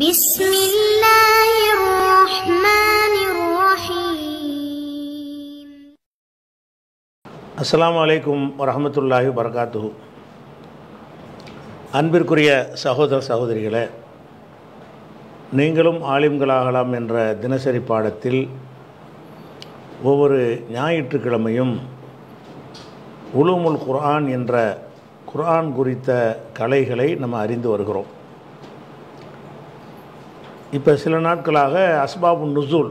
بسم الله الرحمن الرحيم அஸ்லாம் வலைக்கும் வரமத்துல்லாஹி வரகாத்து அன்பிற்குரிய சகோதர சகோதரிகளே நீங்களும் ஆலிம்களாகலாம் என்ற தினசரி பாடத்தில் ஒவ்வொரு ஞாயிற்றுக்கிழமையும் உலுமுல் குர்ஆன் என்ற குர்ஆன் குறித்த கலைகளை நம்ம அறிந்து வருகிறோம் இப்போ சில நாட்களாக அஸ்பாபு நுசூல்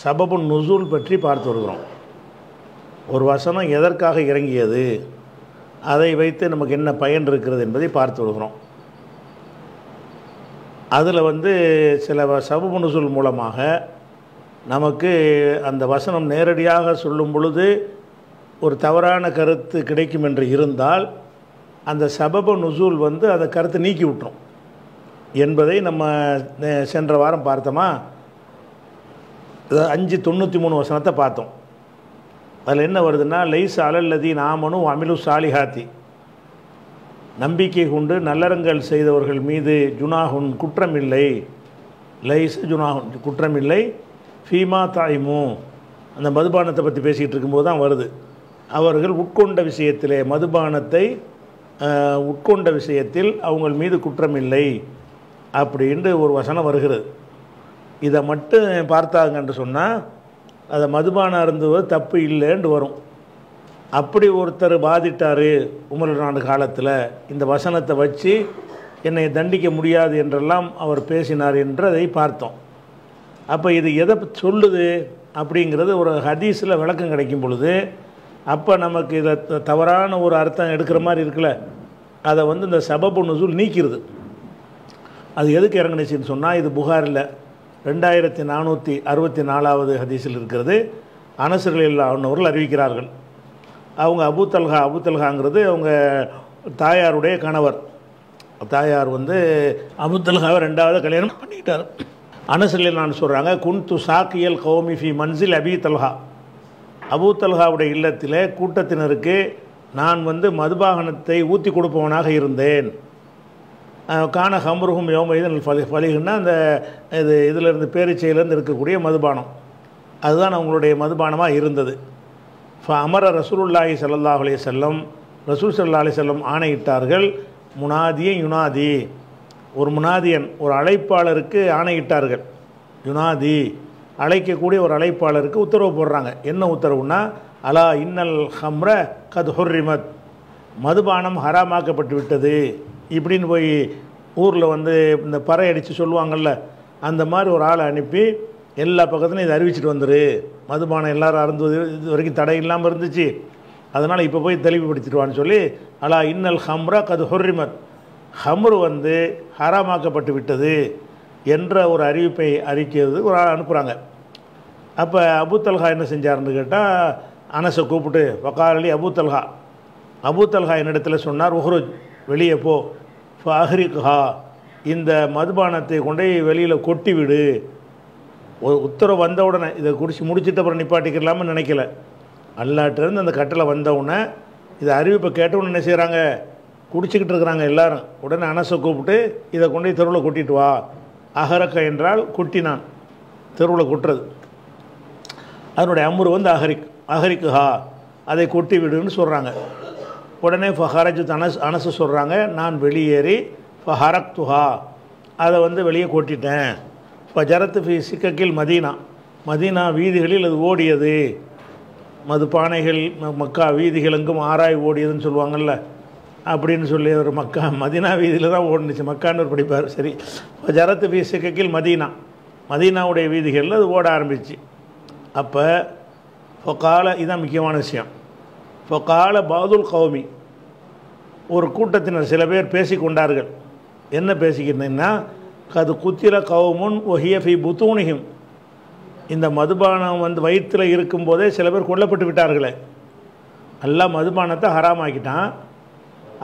சபபு நுசூல் பற்றி பார்த்து வருகிறோம் ஒரு வசனம் எதற்காக இறங்கியது அதை வைத்து நமக்கு என்ன பயன் இருக்கிறது என்பதை பார்த்து வருகிறோம் அதில் வந்து சில சபபு நுசூல் மூலமாக நமக்கு அந்த வசனம் நேரடியாக சொல்லும் பொழுது ஒரு தவறான கருத்து கிடைக்கும் என்று இருந்தால் அந்த சபப நுசூல் வந்து அந்த கருத்தை நீக்கி விட்டுரும் என்பதை நம்ம சென்ற வாரம் பார்த்தோமா அஞ்சு தொண்ணூற்றி மூணு வசனத்தை பார்த்தோம் அதில் என்ன வருதுன்னா லைஸ் அலல்லதி நாமனும் அமிலு சாலிஹாத்தி நம்பிக்கை கொண்டு நல்லறங்கள் செய்தவர்கள் மீது ஜுனாகுன் குற்றமில்லை லைஸ் ஜுனாகுன் குற்றமில்லை ஃபீமா தாய்மு அந்த மதுபானத்தை பற்றி பேசிக்கிட்டு இருக்கும்போது தான் வருது அவர்கள் உட்கொண்ட விஷயத்திலே மதுபானத்தை உட்கொண்ட விஷயத்தில் அவங்கள் மீது குற்றமில்லை அப்படின்ட்டு ஒரு வசனம் வருகிறது இதை மட்டும் பார்த்தாங்கன்ட்டு சொன்னால் அதை மதுபானம் இருந்தது தப்பு இல்லைன்ட்டு வரும் அப்படி ஒருத்தர் பாதிட்டார் உமர் நாடு காலத்தில் இந்த வசனத்தை வச்சு என்னை தண்டிக்க முடியாது என்றெல்லாம் அவர் பேசினார் என்று அதை பார்த்தோம் அப்போ இது எதை சொல்லுது அப்படிங்கிறது ஒரு ஹதீஸில் விளக்கம் கிடைக்கும் பொழுது அப்போ நமக்கு இதை தவறான ஒரு அர்த்தம் எடுக்கிற மாதிரி இருக்குல்ல அதை வந்து இந்த சபபு நுசூல் நீக்கிறது அது எதுக்கு இறங்கினுச்சின்னு சொன்னால் இது புகாரில் ரெண்டாயிரத்தி நானூற்றி அறுபத்தி நாலாவது ஹதீஸில் இருக்கிறது அனசர்கள் இல்லா அவர்கள் அறிவிக்கிறார்கள் அவங்க அபுத்தல்ஹா அபுத்தல்ஹாங்கிறது அவங்க தாயாருடைய கணவர் தாயார் வந்து அபுத்தல்ஹாவை ரெண்டாவது கல்யாணம் பண்ணிக்கிட்டார் அனசர்கள் நான் சொல்கிறாங்க குன்து சாக்கியல் கௌமி ஃபி மன்சில் அபி தல்ஹா அபூத்தல்ஹாவுடைய இல்லத்தில் கூட்டத்தினருக்கு நான் வந்து மதுபாகனத்தை ஊற்றி கொடுப்பவனாக இருந்தேன் காண ஹம்ருகும் யோம பலி பலிகள்னா அந்த இது இதிலிருந்து பேரிச்சையிலேருந்து இருக்கக்கூடிய மதுபானம் அதுதான் அவங்களுடைய மதுபானமாக இருந்தது இப்போ அமர ரசூலுல்லாஹி சல்லாஹ் அலி செல்லம் ரசூல் சல்லா அலி செல்லம் ஆணையிட்டார்கள் முனாதியன் யுனாதி ஒரு முனாதியன் ஒரு அழைப்பாளருக்கு ஆணையிட்டார்கள் யுனாதி அழைக்கக்கூடிய ஒரு அழைப்பாளருக்கு உத்தரவு போடுறாங்க என்ன உத்தரவுனா அலா இன்னல் ஹம்ர கத் ஹொர்ரிமத் மதுபானம் ஹராமாக்கப்பட்டு விட்டது இப்படின்னு போய் ஊரில் வந்து இந்த பறை அடித்து சொல்லுவாங்கள்ல அந்த மாதிரி ஒரு ஆளை அனுப்பி எல்லா பக்கத்துலையும் இதை அறிவிச்சிட்டு வந்துரு மதுபானம் எல்லாரும் அறந்து இது வரைக்கும் தடை இல்லாமல் இருந்துச்சு அதனால் இப்போ போய் தெளிவுபடுத்திடுவான்னு சொல்லி அலா இன்னல் ஹம்ரா கது ஹொர்ரிமத் ஹம்ரு வந்து ஹராமாக்கப்பட்டு விட்டது என்ற ஒரு அறிவிப்பை அறிக்கிறது ஒரு ஆள் அனுப்புகிறாங்க அப்போ அபுத்தல்ஹா என்ன செஞ்சார்னு கேட்டால் அனசை கூப்பிட்டு வக்காரலி அபூத்தல்ஹா அபூத்தல்ஹா என்னிடத்தில் சொன்னார் உஹ்ருஜ் வெளியே போ ஃபஹ்ரிக்ஹா இந்த மதுபானத்தை கொண்டே வெளியில் கொட்டி விடு ஒரு உத்தரவு வந்த உடனே இதை குடிச்சு முடிச்சுட்டு அப்புறம் நிப்பாட்டிக்கலாம்னு நினைக்கல அல்லாட்டிருந்து அந்த கட்டளை வந்தவுடனே இதை அறிவிப்பை கேட்டவுடனே என்ன செய்கிறாங்க குடிச்சிக்கிட்டு இருக்கிறாங்க எல்லாரும் உடனே அனசை கூப்பிட்டு இதை கொண்டு போய் தெருவில் கொட்டிட்டு வா அகரக்க என்றால் குட்டினான் தெருவில் கொட்டுறது அதனுடைய அம்ரு வந்து அகரிக் அகரிக்குஹா அதை கொட்டி விடுன்னு சொல்கிறாங்க உடனே ஃபஹரஜு தனஸ் அனசு சொல்கிறாங்க நான் வெளியேறி ஃபஹரக் துஹா அதை வந்து வெளியே கொட்டிட்டேன் இப்போ ஜரத்து ஃபி சிக்கக்கில் மதீனா மதீனா வீதிகளில் அது ஓடியது மது பானைகள் மக்கா வீதிகள் எங்கும் ஆராய் ஓடியதுன்னு சொல்லுவாங்கள்ல அப்படின்னு சொல்லி ஒரு மக்கா மதினா வீதியில் தான் ஓடுனுச்சு மக்கான்னு ஒரு படிப்பார் சரி இப்போ ஜரத்து ஃபி சிக்கக்கில் மதீனா மதீனாவுடைய வீதிகளில் அது ஓட ஆரம்பிச்சு அப்போ இப்போ காலை இதுதான் முக்கியமான விஷயம் இப்போ கால பாதுல் கௌமி ஒரு கூட்டத்தினர் சில பேர் கொண்டார்கள் என்ன பேசிக்கிட்டீங்கன்னா கது குத்திர கௌமுன் ஒஹியஃபி புத்தூனிகும் இந்த மதுபானம் வந்து வயிற்றில் இருக்கும்போதே சில பேர் கொல்லப்பட்டு விட்டார்களே எல்லாம் மதுபானத்தை ஹராமாக்கிட்டான்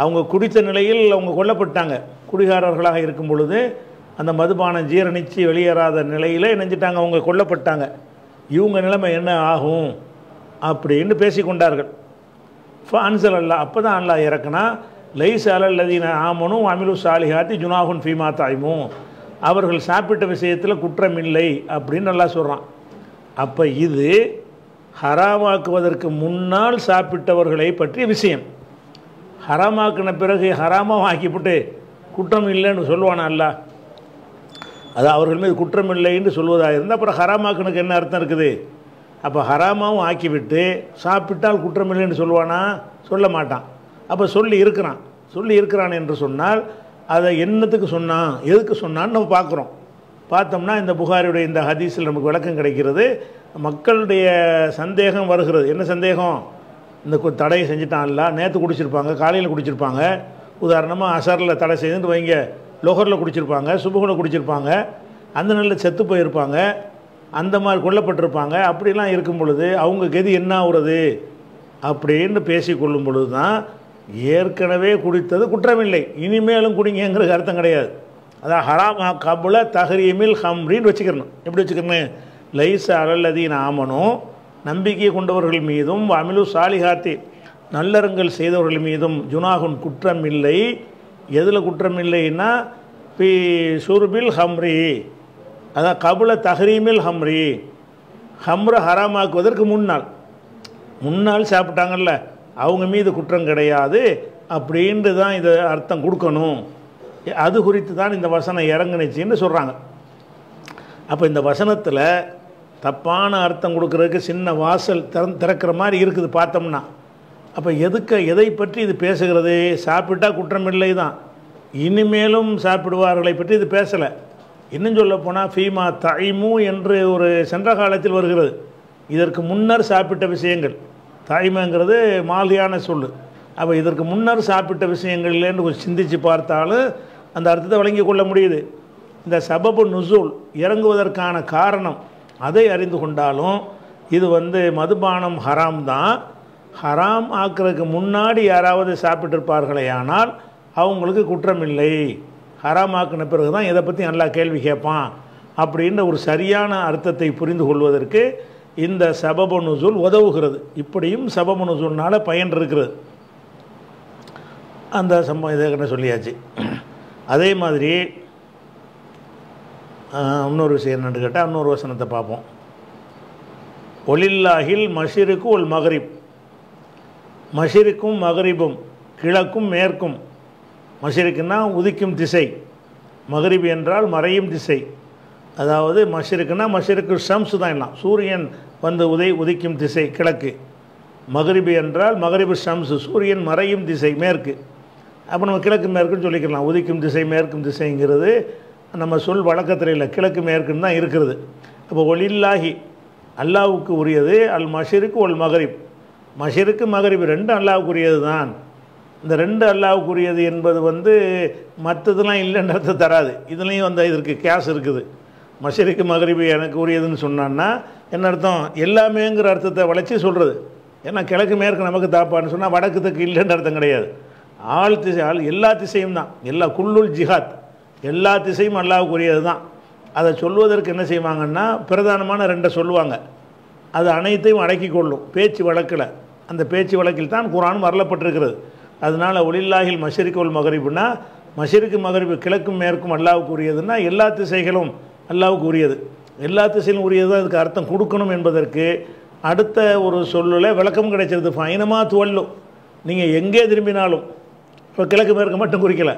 அவங்க குடித்த நிலையில் அவங்க கொல்லப்பட்டாங்க குடிகாரர்களாக இருக்கும் பொழுது அந்த மதுபானம் ஜீரணித்து வெளியேறாத நிலையில் நினைஞ்சிட்டாங்க அவங்க கொல்லப்பட்டாங்க இவங்க நிலைமை என்ன ஆகும் அப்படின்னு பேசிக்கொண்டார்கள் ஃபான்சல் அன்சல் அல்லா அப்போ தான் அல்லா இறக்குனா லைஸ் அலல்லதீன ஆமனும் அமிலு சாலிஹாத்தி ஜுனாஹுன் ஃபீமா தாய்மும் அவர்கள் சாப்பிட்ட விஷயத்தில் குற்றம் இல்லை அப்படின்னு நல்லா சொல்கிறான் அப்போ இது ஹராமாக்குவதற்கு முன்னால் சாப்பிட்டவர்களை பற்றிய விஷயம் ஹராமாக்கின பிறகு ஹராமாக ஆக்கிவிட்டு குற்றம் இல்லைன்னு சொல்லுவானா அல்ல அது அவர்கள் மீது குற்றம் இல்லைன்னு சொல்வதாக இருந்தால் அப்புறம் ஹராமாக்கனுக்கு என்ன அர்த்தம் இருக்குது அப்போ ஹராமாவும் ஆக்கிவிட்டு சாப்பிட்டால் குற்றமில்லைன்னு சொல்லுவானா சொல்ல மாட்டான் அப்போ சொல்லி இருக்கிறான் சொல்லி இருக்கிறான் என்று சொன்னால் அதை என்னத்துக்கு சொன்னான் எதுக்கு சொன்னான்னு நம்ம பார்க்குறோம் பார்த்தோம்னா இந்த புகாரியுடைய இந்த ஹதீஸில் நமக்கு விளக்கம் கிடைக்கிறது மக்களுடைய சந்தேகம் வருகிறது என்ன சந்தேகம் இந்த தடையை செஞ்சுட்டான்ல நேற்று குடிச்சிருப்பாங்க காலையில் குடிச்சிருப்பாங்க உதாரணமாக அசரில் தடை செய்துட்டு வைங்க லோகரில் குடிச்சிருப்பாங்க சுபகுனில் குடிச்சிருப்பாங்க அந்த நிலையில் செத்து போயிருப்பாங்க அந்த மாதிரி கொல்லப்பட்டிருப்பாங்க அப்படிலாம் இருக்கும் பொழுது அவங்க கதி என்ன ஆகுறது அப்படின்னு பேசி கொள்ளும் பொழுது தான் ஏற்கனவே குடித்தது குற்றமில்லை இனிமேலும் குடிங்கிறது அர்த்தம் கிடையாது அதான் ஹராம் கபுல தஹரியமில் ஹம்ரின்னு வச்சுக்கிறணும் எப்படி வச்சுக்கணும் லைஸ் அலல்லதீன் ஆமனும் நம்பிக்கை கொண்டவர்கள் மீதும் அமிலு சாலிஹாத்தி நல்லறங்கள் செய்தவர்கள் மீதும் ஜுனாகுன் குற்றம் இல்லை எதில் குற்றம் இல்லைன்னா பி சுர்பில் ஹம்ரி அதான் கபுல தஹ்ரீமில் ஹம்ரி ஹம்ர ஹராமாக்குவதற்கு முன்னாள் முன்னாள் சாப்பிட்டாங்கல்ல அவங்க மீது குற்றம் கிடையாது அப்படின்ட்டு தான் இதை அர்த்தம் கொடுக்கணும் அது குறித்து தான் இந்த வசனம் இறங்குனுச்சின்னு சொல்கிறாங்க அப்போ இந்த வசனத்தில் தப்பான அர்த்தம் கொடுக்குறதுக்கு சின்ன வாசல் திறந் திறக்கிற மாதிரி இருக்குது பார்த்தோம்னா அப்போ எதுக்க எதை பற்றி இது பேசுகிறது சாப்பிட்டா குற்றம் இல்லை தான் இனிமேலும் சாப்பிடுவார்களை பற்றி இது பேசலை இன்னும் சொல்ல போனால் ஃபீமா தாய்மு என்று ஒரு சென்ற காலத்தில் வருகிறது இதற்கு முன்னர் சாப்பிட்ட விஷயங்கள் தாய்மைங்கிறது மாலியான சொல் அப்போ இதற்கு முன்னர் சாப்பிட்ட இல்லைன்னு கொஞ்சம் சிந்தித்து பார்த்தாலும் அந்த அர்த்தத்தை வழங்கி கொள்ள முடியுது இந்த சபபு நுசூல் இறங்குவதற்கான காரணம் அதை அறிந்து கொண்டாலும் இது வந்து மதுபானம் ஹராம் தான் ஹராம் ஆக்கிறதுக்கு முன்னாடி யாராவது சாப்பிட்டிருப்பார்களே ஆனால் அவங்களுக்கு குற்றமில்லை ஹராமாக்கின பிறகு தான் இதை பற்றி நல்லா கேள்வி கேட்பான் அப்படின்ற ஒரு சரியான அர்த்தத்தை புரிந்து கொள்வதற்கு இந்த சபப நுசூல் உதவுகிறது இப்படியும் சபப நுசூல்னால் பயன் இருக்கிறது அந்த சம்பவம் இதை சொல்லியாச்சு அதே மாதிரி இன்னொரு விஷயம் என்னென்னு கேட்டால் இன்னொரு வசனத்தை பார்ப்போம் ஒலில்லாஹில் மஷிருக்கு ஒரு மகரிப் மஷிருக்கும் மகரிபும் கிழக்கும் மேற்கும் மஷிருக்குன்னா உதிக்கும் திசை மகரிபு என்றால் மறையும் திசை அதாவது மஷிருக்குன்னா மஷிருக்கு ஷம்ஸு தான் எல்லாம் சூரியன் வந்து உதை உதிக்கும் திசை கிழக்கு மகரிபு என்றால் மகரிபு ஷம்ஸு சூரியன் மறையும் திசை மேற்கு அப்போ நம்ம கிழக்கு மேற்குன்னு சொல்லிக்கலாம் உதிக்கும் திசை மேற்கும் திசைங்கிறது நம்ம சொல் வழக்கத்தில் இல்லை கிழக்கு மேற்குன்னு தான் இருக்கிறது அப்போ ஒளில்லாகி அல்லாவுக்கு உரியது அல் மஷிருக்கு ஒல் மகரிப் மஷிருக்கு மகரிப் ரெண்டும் அல்லாவுக்குரியது தான் இந்த ரெண்டு அல்லாவுக்குரியது என்பது வந்து மற்றதெல்லாம் இல்லைன்றது தராது இதுலேயும் வந்து இதற்கு கேஸ் இருக்குது மஷரிக்கு மகரிபு எனக்கு உரியதுன்னு சொன்னான்னா என்ன அர்த்தம் எல்லாமேங்கிற அர்த்தத்தை வளைச்சி சொல்கிறது ஏன்னா கிழக்கு மேற்கு நமக்கு தாப்பான்னு சொன்னால் வடக்கு தெற்கு இல்லைன்ற அர்த்தம் கிடையாது ஆள் திசை ஆள் எல்லா திசையும் தான் எல்லா குள்ளுள் ஜிஹாத் எல்லா திசையும் அல்லாவுக்குரியது தான் அதை சொல்வதற்கு என்ன செய்வாங்கன்னா பிரதானமான ரெண்டை சொல்லுவாங்க அது அனைத்தையும் அடக்கி கொள்ளும் பேச்சு வழக்கில் அந்த பேச்சு வழக்கில் தான் குரான் வரலப்பட்டிருக்கிறது அதனால் ஒளில்லாஹில் மஷரிக்கோல் மகரிப்புனா மஷிருக்கு மகரிப்பு கிழக்கும் மேற்கும் அல்லாவுக்கு உரியதுன்னா எல்லா திசைகளும் அல்லாவுக்கு உரியது எல்லா திசையிலும் உரியது அதுக்கு அர்த்தம் கொடுக்கணும் என்பதற்கு அடுத்த ஒரு சொல்லில் விளக்கம் கிடைச்சிருது ஃபைனமாக துவல்லும் நீங்கள் எங்கே திரும்பினாலும் இப்போ கிழக்கு மேற்கு மட்டும் குறிக்கலை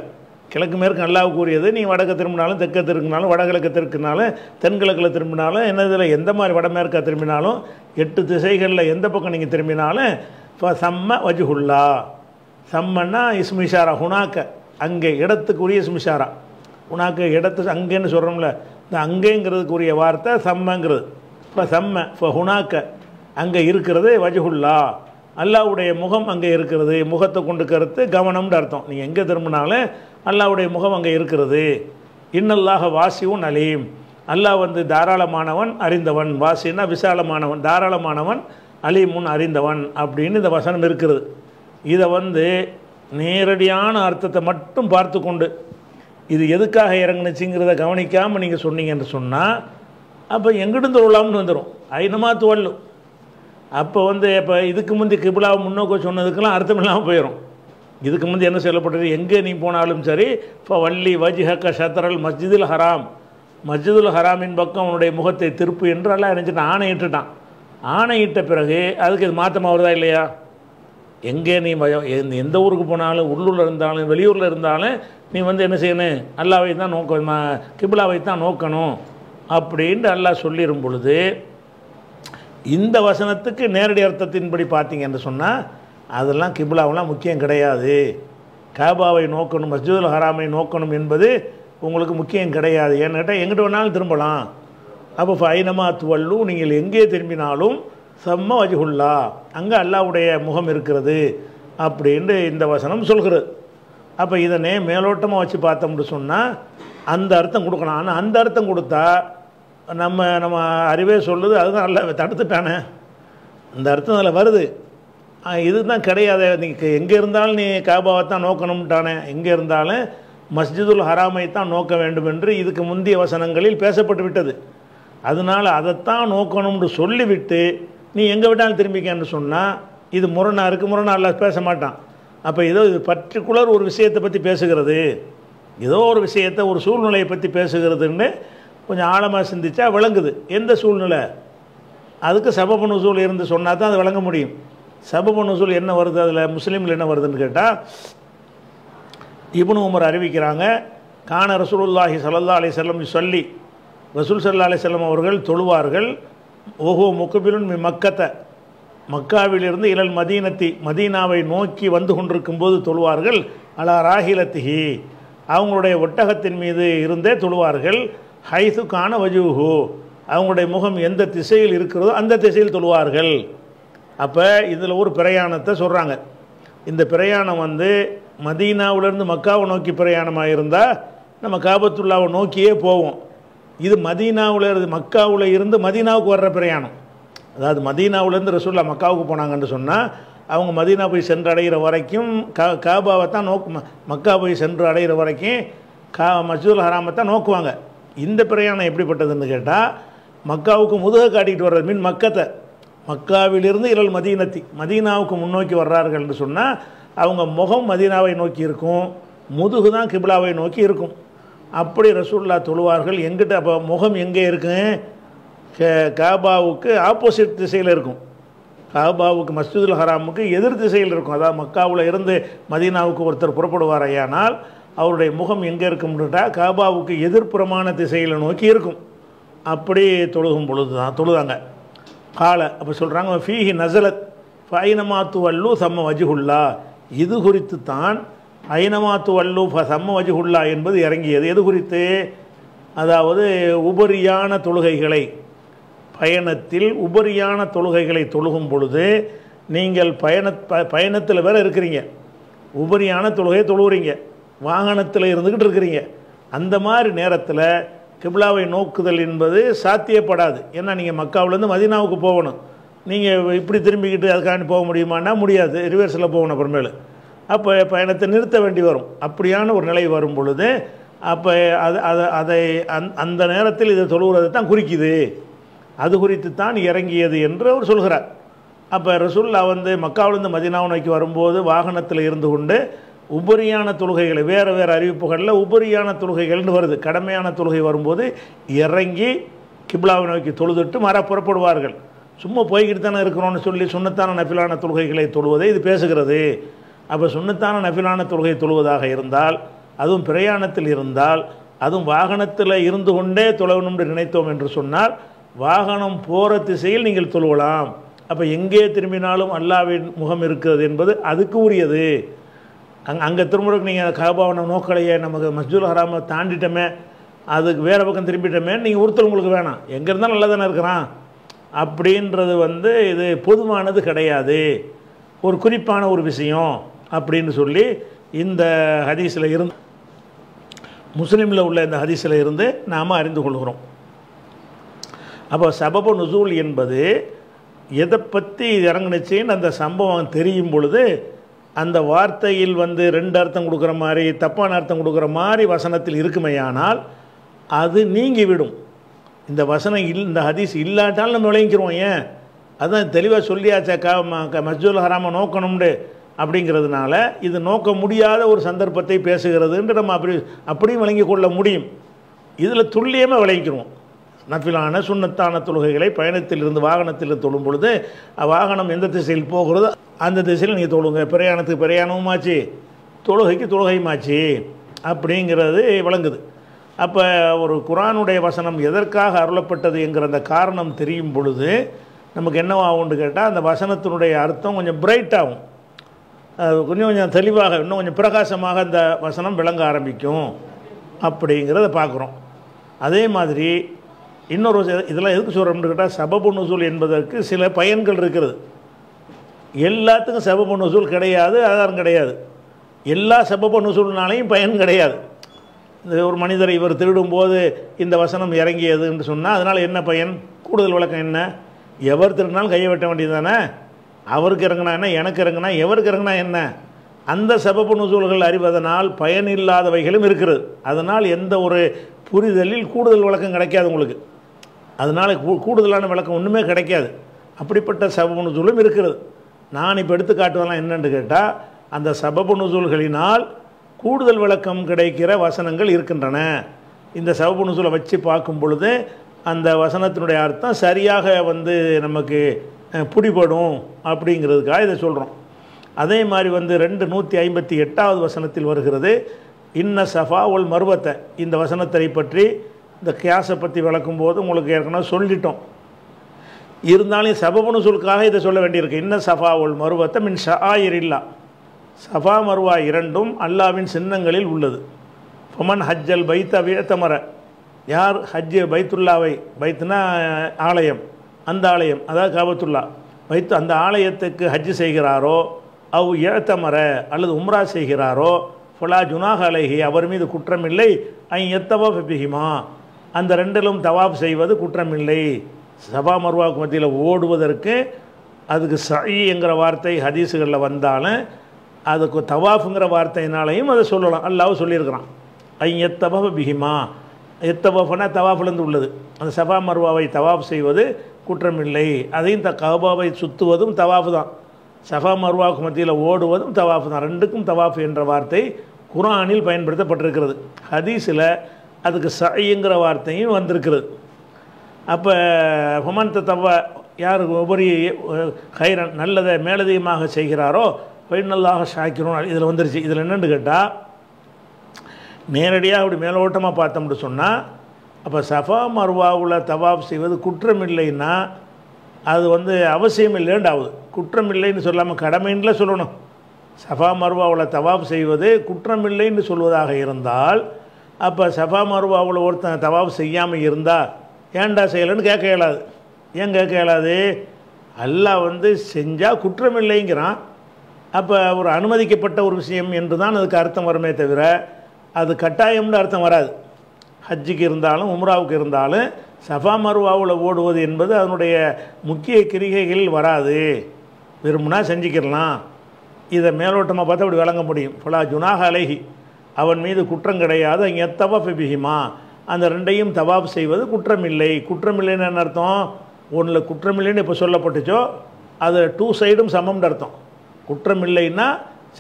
கிழக்கு மேற்கு அல்லாவுக்கு உரியது நீ வடக்கு திரும்பினாலும் தெற்க திரும்பினாலும் வடகிழக்கு திரும்பினாலும் தென்கிழக்கில் திரும்பினாலும் என்னதில் எந்த மாதிரி வடமேற்க திரும்பினாலும் எட்டு திசைகளில் எந்த பக்கம் நீங்கள் திரும்பினாலும் இப்போ செம்ம வஜுகுல்லா சம்மன்னா இஸ்மிஷாரா ஹுனாக்க அங்கே இடத்துக்குரிய இஸ்மிஷாரா உனாக்கு இடத்து அங்கேன்னு சொல்கிறோம்ல இந்த அங்கேங்கிறதுக்குரிய வார்த்தை சம்மங்கிறது இப்போ சம்ம இப்போ ஹுனாக்க அங்கே இருக்கிறது வஜகுல்லா அல்லாவுடைய முகம் அங்கே இருக்கிறது முகத்தை கொண்டு கருத்து கவனம்னு அர்த்தம் நீங்கள் எங்கே திரும்பினாலும் அல்லாவுடைய முகம் அங்கே இருக்கிறது இன்னல்லாக வாசிவும் அலீம் அல்லாஹ் வந்து தாராளமானவன் அறிந்தவன் வாசின்னா விசாலமானவன் தாராளமானவன் அலீமுன் அறிந்தவன் அப்படின்னு இந்த வசனம் இருக்கிறது இதை வந்து நேரடியான அர்த்தத்தை மட்டும் பார்த்து கொண்டு இது எதுக்காக இறங்குனுச்சுங்கிறத கவனிக்காமல் நீங்கள் சொன்னீங்கன்னு சொன்னால் அப்போ எங்கிட்டும் தொழலாம்னு வந்துடும் ஐநமாக துவல்லும் அப்போ வந்து இப்போ இதுக்கு முந்தி கிபிலாவை முன்னோக்க சொன்னதுக்கெல்லாம் அர்த்தம் இல்லாமல் போயிடும் இதுக்கு முந்தி என்ன சொல்லப்பட்டது எங்கே நீ போனாலும் சரி இப்போ வள்ளி வஜிஹக்க ஷத்ரல் மஸ்ஜிதுல் ஹராம் மஸ்ஜிதுல் ஹராமின் பக்கம் அவனுடைய முகத்தை திருப்பு என்றெல்லாம் நினச்சிட்டு ஆணையிட்டுட்டான் ஆணையிட்ட பிறகு அதுக்கு இது மாற்றமாக வருதா இல்லையா எங்கே நீ எந்த ஊருக்கு போனாலும் உள்ளூரில் இருந்தாலும் வெளியூரில் இருந்தாலும் நீ வந்து என்ன செய்யணும் அல்லாவை தான் நோக்க கிபிலாவை தான் நோக்கணும் அப்படின்ட்டு அல்லாஹ் சொல்லிடும் பொழுது இந்த வசனத்துக்கு நேரடி அர்த்தத்தின்படி பார்த்தீங்க என்று சொன்னால் அதெல்லாம் கிபிலாவெலாம் முக்கியம் கிடையாது காபாவை நோக்கணும் மஸ்ஜிதுல் ஹராமை நோக்கணும் என்பது உங்களுக்கு முக்கியம் கிடையாது ஏன்னு கேட்டால் எங்கிட்ட வேணாலும் திரும்பலாம் அப்போ ஃபைனமாக துவல்லும் நீங்கள் எங்கே திரும்பினாலும் சம்ம வஜுகுல்லா அங்கே அல்லாவுடைய முகம் இருக்கிறது அப்படின்னு இந்த வசனம் சொல்கிறது அப்போ இதனே மேலோட்டமாக வச்சு பார்த்தோம்னு சொன்னால் அந்த அர்த்தம் கொடுக்கணும் ஆனால் அந்த அர்த்தம் கொடுத்தா நம்ம நம்ம அறிவே சொல்லுது அதுதான் நல்லா தடுத்துட்டானே அந்த அர்த்தம் அதில் வருது இதுதான் கிடையாது நீங்கள் எங்கே இருந்தாலும் நீ காபாவை தான் நோக்கணும்ட்டானே எங்கே இருந்தாலும் மஸ்ஜிதுல் ஹராமை தான் நோக்க வேண்டும் என்று இதுக்கு முந்தைய வசனங்களில் பேசப்பட்டு விட்டது அதனால் அதைத்தான் நோக்கணும்னு சொல்லிவிட்டு நீ எங்கே விட்டாலும் திரும்பிக்கன்னு சொன்னால் இது முரணாக இருக்குது முரணாக இல்லை பேச மாட்டான் அப்போ ஏதோ இது பர்டிகுலர் ஒரு விஷயத்தை பற்றி பேசுகிறது ஏதோ ஒரு விஷயத்தை ஒரு சூழ்நிலையை பற்றி பேசுகிறதுன்னு கொஞ்சம் ஆழமாக சிந்தித்தா விளங்குது எந்த சூழ்நிலை அதுக்கு சபபன் உசூல் இருந்து சொன்னால் தான் அது விளங்க முடியும் சபபன் உசூல் என்ன வருது அதில் முஸ்லீமில் என்ன வருதுன்னு கேட்டால் இபுன் உமர் அறிவிக்கிறாங்க கான ரசூலுல்லாஹி சல்லா அலி செல்லம் சொல்லி ரசூல் சல்லா அலி செல்லம் அவர்கள் தொழுவார்கள் ஓஹோ முகபிலுன் மி மக்கத்தை மக்காவிலிருந்து இழல் மதீனத்தி மதீனாவை நோக்கி வந்து கொண்டிருக்கும் போது தொழுவார்கள் அலா ராகிலத்திஹி அவங்களுடைய ஒட்டகத்தின் மீது இருந்தே தொழுவார்கள் ஹைசுக்கான வஜூஹு அவங்களுடைய முகம் எந்த திசையில் இருக்கிறதோ அந்த திசையில் தொழுவார்கள் அப்போ இதில் ஒரு பிரயாணத்தை சொல்கிறாங்க இந்த பிரயாணம் வந்து மதீனாவிலேருந்து மக்காவை நோக்கி பிரயாணமாக இருந்தால் நம்ம காபத்துல்லாவை நோக்கியே போவோம் இது மதீனாவில் இருந்து மக்காவில் இருந்து மதீனாவுக்கு வர்ற பிரயாணம் அதாவது மதீனாவிலேருந்து ரசூல்லா மக்காவுக்கு போனாங்கன்னு சொன்னால் அவங்க மதீனா போய் சென்று அடைகிற வரைக்கும் கா காபாவை தான் நோக்கு மக்கா போய் சென்று அடைகிற வரைக்கும் கா மசூல் ஹராமை தான் நோக்குவாங்க இந்த பிரயாணம் எப்படிப்பட்டதுன்னு கேட்டால் மக்காவுக்கு முதுக காட்டிக்கிட்டு வர்றது மீன் மக்கத்தை மக்காவிலிருந்து இரல் மதீனத்தி மதீனாவுக்கு முன்னோக்கி வர்றார்கள்னு சொன்னால் அவங்க முகம் மதீனாவை நோக்கி இருக்கும் முதுகு தான் கிபிலாவை நோக்கி இருக்கும் அப்படி ரசூல்லா தொழுவார்கள் எங்கிட்ட அப்போ முகம் எங்கே இருக்கு காபாவுக்கு ஆப்போசிட் திசையில் இருக்கும் காபாவுக்கு மஸ்ஜிதுல் ஹராமுக்கு எதிர் திசையில் இருக்கும் அதாவது மக்காவில் இருந்து மதீனாவுக்கு ஒருத்தர் புறப்படுவாரையானால் அவருடைய முகம் எங்கே இருக்கும்னுட்டா காபாவுக்கு எதிர்ப்புறமான திசையில் நோக்கி இருக்கும் அப்படி தொழுகும் பொழுது தான் தொழுதாங்க காலை அப்போ சொல்கிறாங்க ஃபீஹி நசலத் ஃபைனமாத்து வல்லு சம்ம வஜுகுல்லா இது குறித்து தான் ஐனமாத்து வல்லு சம்ம வஜுகுல்லா என்பது இறங்கியது எது குறித்து அதாவது உபரியான தொழுகைகளை பயணத்தில் உபரியான தொழுகைகளை தொழுகும் பொழுது நீங்கள் பயண ப பயணத்தில் வேறு இருக்கிறீங்க உபரியான தொழுகையை தொழுகிறீங்க வாகனத்தில் இருந்துக்கிட்டு இருக்கிறீங்க அந்த மாதிரி நேரத்தில் கிப்லாவை நோக்குதல் என்பது சாத்தியப்படாது ஏன்னா நீங்கள் மக்காவிலேருந்து மதினாவுக்கு போகணும் நீங்கள் இப்படி திரும்பிக்கிட்டு அதுக்காண்டி போக முடியுமான்னா முடியாது ரிவர்ஸில் போகணும் அப்புறமேலு அப்போ பயணத்தை நிறுத்த வேண்டி வரும் அப்படியான ஒரு நிலை வரும் பொழுது அப்போ அது அதை அதை அந் அந்த நேரத்தில் இதை சொல்கிறது தான் குறிக்குது அது குறித்து தான் இறங்கியது என்று அவர் சொல்கிறார் அப்போ ரசுல்லா வந்து மக்காவிலிருந்து மதினாவை நோக்கி வரும்போது வாகனத்தில் இருந்து கொண்டு உபரியான தொழுகைகளை வேறு வேறு அறிவிப்புகளில் உபரியான தொழுகைகள்னு வருது கடமையான தொழுகை வரும்போது இறங்கி கிப்லாவை நோக்கி தொழுதுட்டு மர புறப்படுவார்கள் சும்மா போய்கிட்டு தானே இருக்கிறோன்னு சொல்லி சுண்ணத்தான நப்பிலான தொழுகைகளை தொழுவதை இது பேசுகிறது அப்போ சுண்ணத்தான நபிலான தொழுகை தொழுவதாக இருந்தால் அதுவும் பிரயாணத்தில் இருந்தால் அதுவும் வாகனத்தில் இருந்து கொண்டே தொழணும் என்று நினைத்தோம் என்று சொன்னால் வாகனம் போகிற திசையில் நீங்கள் தொழுவலாம் அப்போ எங்கே திரும்பினாலும் அல்லாவின் முகம் இருக்கிறது என்பது அதுக்கு உரியது அங் அங்கே திரும்புறதுக்கு நீங்கள் கபாவன நோக்கலையே நமக்கு மஸ்ஜூல் ஹராமை தாண்டிட்டோமே அதுக்கு வேறு பக்கம் திரும்பிட்டோமே நீங்கள் ஒருத்தர் உங்களுக்கு வேணாம் எங்கே இருந்தாலும் நல்லா தானே இருக்கிறான் அப்படின்றது வந்து இது பொதுவானது கிடையாது ஒரு குறிப்பான ஒரு விஷயம் அப்படின்னு சொல்லி இந்த ஹதீஸில் இருந்து முஸ்லீமில் உள்ள இந்த ஹதீஸில் இருந்து நாம் அறிந்து கொள்கிறோம் அப்போ சபபு நுசூல் என்பது எதை பற்றி இறங்குனுச்சின்னு அந்த சம்பவம் தெரியும் பொழுது அந்த வார்த்தையில் வந்து ரெண்டு அர்த்தம் கொடுக்குற மாதிரி தப்பான அர்த்தம் கொடுக்குற மாதிரி வசனத்தில் இருக்குமையானால் அது நீங்கிவிடும் இந்த வசனம் இல் இந்த ஹதீஸ் இல்லாட்டாலும் நம்ம விளைவிக்கிறோம் ஏன் அதான் தெளிவாக சொல்லியாச்சா கா மஸ்ஜூல் ஹராமல் நோக்கணும்னு அப்படிங்கிறதுனால இது நோக்க முடியாத ஒரு சந்தர்ப்பத்தை பேசுகிறதுன்ட்டு நம்ம அப்படி அப்படியும் விளங்கி கொள்ள முடியும் இதில் துல்லியமாக விளங்கிக்கிறோம் நஃபிலான சுண்ணத்தான தொழுகைகளை பயணத்தில் இருந்து வாகனத்தில் தொழும் பொழுது வாகனம் எந்த திசையில் போகிறதோ அந்த திசையில் நீங்கள் தொழுங்க பிரயாணத்துக்கு பிரயாணமும் ஆச்சு தொழுகைக்கு தொழுகையும் ஆச்சு அப்படிங்கிறது விளங்குது அப்போ ஒரு குரானுடைய வசனம் எதற்காக அருளப்பட்டது என்கிற அந்த காரணம் தெரியும் பொழுது நமக்கு என்னவாகும்னு கேட்டால் அந்த வசனத்தினுடைய அர்த்தம் கொஞ்சம் பிரைட் ஆகும் கொஞ்சம் கொஞ்சம் தெளிவாக இன்னும் கொஞ்சம் பிரகாசமாக அந்த வசனம் விளங்க ஆரம்பிக்கும் அப்படிங்கிறத பார்க்குறோம் அதே மாதிரி இன்னொரு இதெல்லாம் எதுக்கு சொல்கிறோம்னு கேட்டால் சபபு நுசூல் என்பதற்கு சில பயன்கள் இருக்கிறது எல்லாத்துக்கும் சபபு நுசூல் கிடையாது ஆதாரம் கிடையாது எல்லா சபபு நுசூல்னாலையும் பயன் கிடையாது இந்த ஒரு மனிதரை இவர் திருடும்போது இந்த வசனம் இறங்கியதுன்னு சொன்னால் அதனால் என்ன பயன் கூடுதல் வழக்கம் என்ன எவர் திருடினாலும் கையை வெட்ட வேண்டியது தானே அவருக்கு இறங்கினா என்ன எனக்கு இறங்கினா எவருக்கு இறங்கினா என்ன அந்த செபப்பு நுசூல்கள் அறிவதனால் பயனில்லாதவைகளும் இருக்கிறது அதனால் எந்த ஒரு புரிதலில் கூடுதல் விளக்கம் கிடைக்காது உங்களுக்கு அதனால் கூடுதலான விளக்கம் ஒன்றுமே கிடைக்காது அப்படிப்பட்ட சபபு நுசூலும் இருக்கிறது நான் இப்போ எடுத்து காட்டுவதெல்லாம் என்னென்னு கேட்டால் அந்த சபபு நுசூல்களினால் கூடுதல் விளக்கம் கிடைக்கிற வசனங்கள் இருக்கின்றன இந்த சவப்பு நுசூலை வச்சு பார்க்கும் பொழுது அந்த வசனத்தினுடைய அர்த்தம் சரியாக வந்து நமக்கு பிடிபடும் அப்படிங்கிறதுக்காக இதை சொல்கிறோம் அதே மாதிரி வந்து ரெண்டு நூற்றி ஐம்பத்தி எட்டாவது வசனத்தில் வருகிறது இன்ன சஃபா ஒல் மருவத்தை இந்த வசனத்தை பற்றி இந்த கேஸை பற்றி விளக்கும் போது உங்களுக்கு ஏற்கனவே சொல்லிட்டோம் இருந்தாலும் சபபனு சொல்காக இதை சொல்ல வேண்டியிருக்கு இன்ன சஃபா ஒல் மருவத்தை மின் ஷாயிர் இல்லா சஃபா மருவா இரண்டும் அல்லாவின் சின்னங்களில் உள்ளது ஃபமன் ஹஜ்ஜல் பைத்த வியத்தமர யார் ஹஜ்ஜு பைத்துல்லாவை பைத்துனா ஆலயம் அந்த ஆலயம் அதாவது காபத்துல்லா வைத்து அந்த ஆலயத்துக்கு ஹஜ்ஜு செய்கிறாரோ அவ் ஏத்தமர அல்லது உம்ரா செய்கிறாரோ ஃபுலா ஜுனாக அலைஹி அவர் மீது குற்றமில்லை ஐ எத்தவாஃப் அந்த ரெண்டிலும் தவாப் செய்வது குற்றமில்லை சபா மர்வாக்கு மத்தியில் ஓடுவதற்கு அதுக்கு சை என்கிற வார்த்தை ஹதீஸுகளில் வந்தாலும் அதுக்கு தவாஃபுங்கிற வார்த்தையினாலையும் அதை சொல்லலாம் அல்லாவும் சொல்லியிருக்கிறான் ஐ எத்தவஃப பிஹிமா எத்தவஃபனா உள்ளது அந்த சபா மர்வாவை தவாஃப் செய்வது இல்லை அதையும் த கபாவை சுற்றுவதும் தவாஃபு தான் சஃபா மர்வாக்கு மத்தியில் ஓடுவதும் தவாஃபு தான் ரெண்டுக்கும் தவாஃபு என்ற வார்த்தை குரானில் பயன்படுத்தப்பட்டிருக்கிறது ஹதீஸில் அதுக்கு சைங்கிற வார்த்தையும் வந்திருக்கிறது அப்போ ஹுமந்த தவா யார் உபரி கை நல்லதை மேலதிகமாக செய்கிறாரோ பயினல்லாக சாய்க்கிறோம் இதில் வந்துருச்சு இதில் என்னென்னு கேட்டால் நேரடியாக அப்படி மேலோட்டமாக பார்த்தோம்னு சொன்னால் அப்போ சஃபா மர்வாவில் தவாப் செய்வது குற்றமில்லைன்னா அது வந்து அவசியம் இல்லைன்றாவது குற்றமில்லைன்னு சொல்லாமல் கடமைன்னு சொல்லணும் சஃபா மர்வாவில் தவாப் செய்வது இல்லைன்னு சொல்வதாக இருந்தால் அப்போ சஃபா மர்வாவில் ஒருத்தன் தவாப் செய்யாமல் இருந்தால் ஏன்டா செய்யலைன்னு கேட்க இயலாது ஏன் கேட்க இயலாது அல்லாஹ் வந்து செஞ்சால் குற்றமில்லைங்கிறான் அப்போ ஒரு அனுமதிக்கப்பட்ட ஒரு விஷயம் என்று தான் அதுக்கு அர்த்தம் வருமே தவிர அது கட்டாயம்னு அர்த்தம் வராது ஹஜ்ஜுக்கு இருந்தாலும் உம்ராவுக்கு இருந்தாலும் சஃபா மருவாவில் ஓடுவது என்பது அதனுடைய முக்கிய கிரிகைகளில் வராது விரும்புனா செஞ்சுக்கிடலாம் இதை மேலோட்டமாக பார்த்து அப்படி விளங்க முடியும் ஃபுலா ஜுனாக அலைஹி அவன் மீது குற்றம் கிடையாது அங்கே தவாஃபிபிஹிமா அந்த ரெண்டையும் தவாப் செய்வது குற்றமில்லை குற்றமில்லைன்னு என்ன அர்த்தம் ஒன்றில் குற்றமில்லைன்னு இப்போ சொல்லப்பட்டுச்சோ அது டூ சைடும் சமம்னு அர்த்தம் குற்றமில்லைன்னா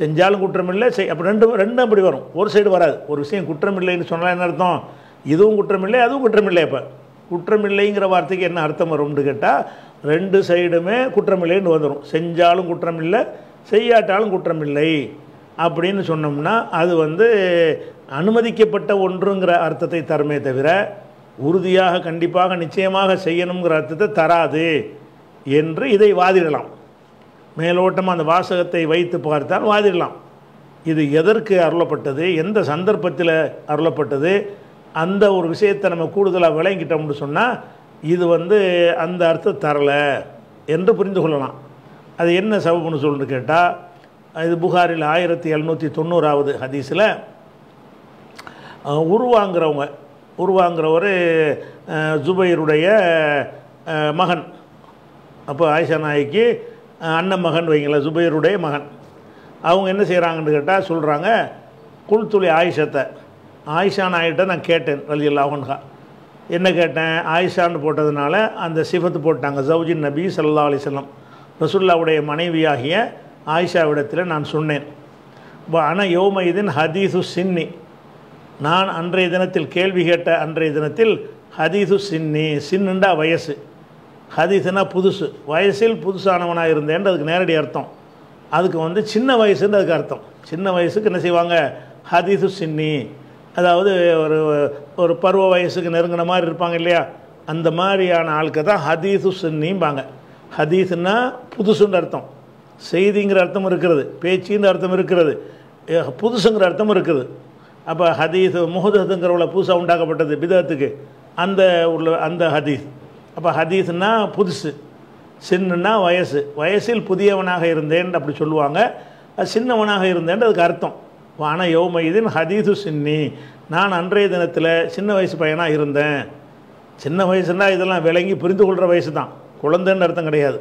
செஞ்சாலும் குற்றமில்லை செய் அப்போ ரெண்டு ரெண்டும் அப்படி வரும் ஒரு சைடு வராது ஒரு விஷயம் குற்றமில்லைன்னு சொன்னால் என்ன அர்த்தம் இதுவும் குற்றமில்லை அதுவும் குற்றமில்லை இப்போ குற்றமில்லைங்கிற வார்த்தைக்கு என்ன அர்த்தம் வரும்னு கேட்டால் ரெண்டு சைடுமே குற்றமில்லைன்னு வந்துடும் செஞ்சாலும் குற்றமில்லை செய்யாட்டாலும் குற்றமில்லை அப்படின்னு சொன்னோம்னா அது வந்து அனுமதிக்கப்பட்ட ஒன்றுங்கிற அர்த்தத்தை தருமே தவிர உறுதியாக கண்டிப்பாக நிச்சயமாக செய்யணுங்கிற அர்த்தத்தை தராது என்று இதை வாதிடலாம் மேலோட்டமாக அந்த வாசகத்தை வைத்து பார்த்தால் வாதிடலாம் இது எதற்கு அருளப்பட்டது எந்த சந்தர்ப்பத்தில் அருளப்பட்டது அந்த ஒரு விஷயத்தை நம்ம கூடுதலாக விளங்கிட்டோம்னு சொன்னால் இது வந்து அந்த அர்த்தம் தரலை என்று புரிந்து கொள்ளலாம் அது என்ன சவுப்புன்னு சொல்லிட்டு கேட்டால் இது புகாரில் ஆயிரத்தி எழுநூற்றி தொண்ணூறாவது ஹதீஸில் உருவாங்கிறவங்க உருவாங்கிறவர் ஜுபைருடைய மகன் அப்போ ஆயிஷா நாய்க்கு அண்ணன் மகன் வைங்கள ஜுபைருடைய மகன் அவங்க என்ன செய்கிறாங்கன்னு கேட்டால் சொல்கிறாங்க குள்துளி ஆயிஷத்தை ஆயிஷா நாயிட்ட நான் கேட்டேன் வலி அல்லாஹன்ஹா என்ன கேட்டேன் ஆயிஷான்னு போட்டதுனால அந்த சிஃபத்து போட்டாங்க ஜவுஜின் நபி சல்லா அலிஸ்லாம் ரசுல்லாவுடைய மனைவியாகிய விடத்தில் நான் சொன்னேன் ஆனால் யோமயிதின் ஹதீசு சின்னி நான் அன்றைய தினத்தில் கேள்வி கேட்ட அன்றைய தினத்தில் ஹதீசு சின்னி சின்னுண்டா வயசு ஹதீசுனா புதுசு வயசில் புதுசானவனாக இருந்தேன் அதுக்கு நேரடி அர்த்தம் அதுக்கு வந்து சின்ன வயசுன்னு அதுக்கு அர்த்தம் சின்ன வயசுக்கு என்ன செய்வாங்க ஹதீசு சின்னி அதாவது ஒரு ஒரு பருவ வயசுக்கு நெருங்கின மாதிரி இருப்பாங்க இல்லையா அந்த மாதிரியான ஆளுக்கு தான் ஹதீஸு சுன்னிம்பாங்க ஹதீஸ்னா புதுசுன்ற அர்த்தம் செய்திங்கிற அர்த்தம் இருக்கிறது பேச்சுங்கிற அர்த்தம் இருக்கிறது புதுசுங்கிற அர்த்தம் இருக்குது அப்போ ஹதீஸ் முகதத்துங்கிறவளை புதுசாக உண்டாக்கப்பட்டது பிதத்துக்கு அந்த உள்ள அந்த ஹதீஸ் அப்போ ஹதீஸ்னா புதுசு சின்னுன்னா வயசு வயசில் புதியவனாக இருந்தேன் அப்படி சொல்லுவாங்க சின்னவனாக இருந்தேன் அதுக்கு அர்த்தம் வான யோமயிதின் ஹதீது சின்னி நான் அன்றைய தினத்தில் சின்ன வயசு பையனாக இருந்தேன் சின்ன வயசுனா இதெல்லாம் விளங்கி புரிந்து கொள்கிற வயசு தான் குழந்தைன்னு அர்த்தம் கிடையாது